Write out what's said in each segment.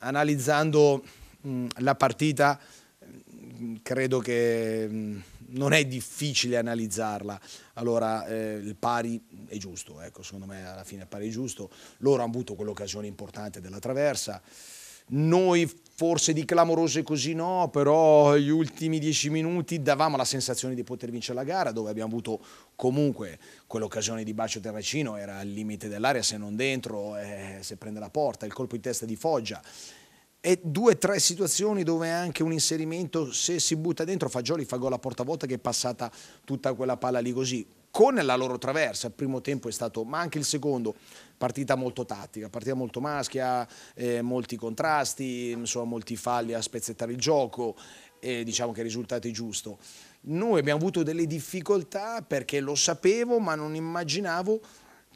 Analizzando mh, mm, la partita mm, credo che mh, mm, non è difficile analizzarla, allora eh, il pari è giusto, ecco, secondo me alla fine il pari è giusto, loro hanno avuto quell'occasione importante della traversa, noi forse di clamorose così no, però gli ultimi dieci minuti davamo la sensazione di poter vincere la gara, dove abbiamo avuto comunque quell'occasione di bacio Terracino, era al limite dell'area, se non dentro, eh, se prende la porta, il colpo in testa di Foggia. E due o tre situazioni dove anche un inserimento, se si butta dentro, Fagioli fa gol a porta vuota che è passata tutta quella palla lì così con la loro traversa. Il primo tempo è stato, ma anche il secondo, partita molto tattica, partita molto maschia, eh, molti contrasti, insomma, molti falli a spezzettare il gioco e diciamo che il risultato è giusto. Noi abbiamo avuto delle difficoltà perché lo sapevo ma non immaginavo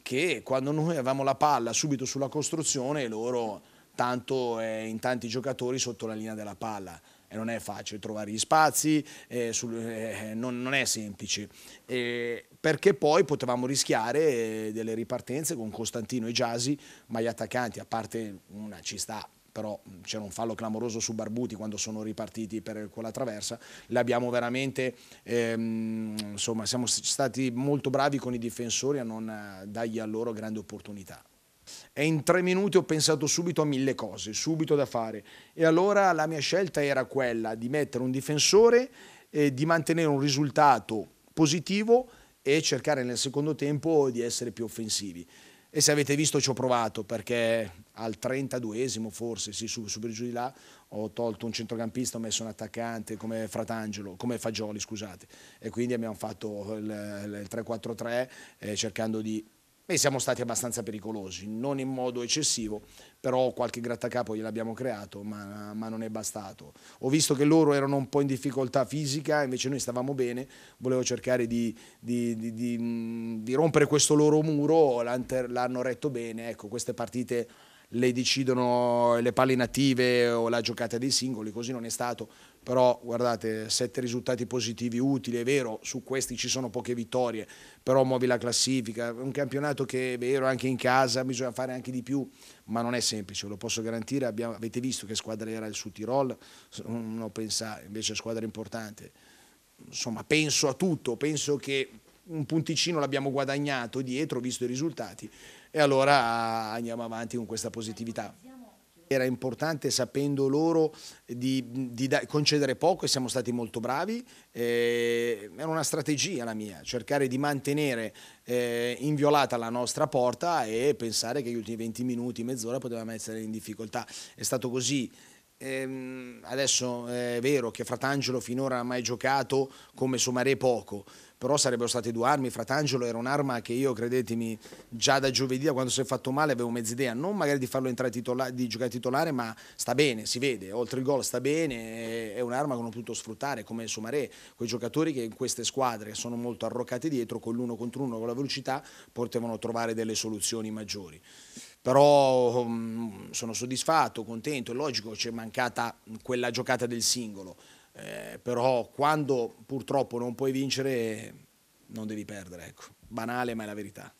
che quando noi avevamo la palla subito sulla costruzione loro tanto è eh, in tanti giocatori sotto la linea della palla. E non è facile trovare gli spazi, eh, sul, eh, eh non, non, è semplice. perché poi potevamo rischiare eh, delle ripartenze con Costantino e Giasi, ma gli attaccanti, a parte una ci sta, però c'era un fallo clamoroso su Barbuti quando sono ripartiti per quella traversa, l'abbiamo veramente, ehm, insomma, siamo stati molto bravi con i difensori a non dargli a loro grande opportunità. E in tre minuti ho pensato subito a mille cose, subito da fare. E allora la mia scelta era quella di mettere un difensore, eh, di mantenere un risultato positivo e cercare nel secondo tempo di essere più offensivi. E se avete visto ci ho provato perché al 32esimo forse, sì, su, su giù di là, ho tolto un centrocampista, ho messo un attaccante come Fratangelo, come Fagioli, scusate. E quindi abbiamo fatto il, il 3-4-3 eh, cercando di Beh, siamo stati abbastanza pericolosi, non in modo eccessivo, però qualche grattacapo gliel'abbiamo creato, ma, ma, non è bastato. Ho visto che loro erano un po' in difficoltà fisica, invece noi stavamo bene, volevo cercare di, di, di, di mm, rompere questo loro muro, l'hanno retto bene, ecco, queste partite le decidono le palle native o la giocata dei singoli, così non è stato però guardate, sette risultati positivi utili, è vero, su questi ci sono poche vittorie, però muovi la classifica, è un campionato che è vero anche in casa, bisogna fare anche di più, ma non è semplice, ve lo posso garantire, Abbiamo, avete visto che squadra era il Sud Tirol, uno pensa invece a squadra importante, insomma penso a tutto, penso che un punticino l'abbiamo guadagnato dietro, visto i risultati, e allora andiamo avanti con questa positività era importante sapendo loro eh, di, di concedere poco e siamo stati molto bravi, eh, era una strategia la mia, cercare di mantenere eh, inviolata la nostra porta e pensare che gli ultimi 20 minuti, mezz'ora potevamo essere in difficoltà, è stato così. Eh, adesso è vero che Fratangelo finora ha mai giocato come Somaré poco, però sarebbero state due armi, Fratangelo era un'arma che io, credetemi, già da giovedì, quando si è fatto male, avevo mezza idea. non magari di farlo entrare titolare, di giocare titolare, ma sta bene, si vede, oltre il gol sta bene, è un'arma che non ho potuto sfruttare, come Somaré, quei giocatori che in queste squadre che sono molto arroccate dietro, con l'uno contro uno, con la velocità, potevano trovare delle soluzioni maggiori però um, sono soddisfatto, contento, è logico, ci è mancata quella giocata del singolo, eh, però quando purtroppo non puoi vincere non devi perdere, ecco. banale ma è la verità.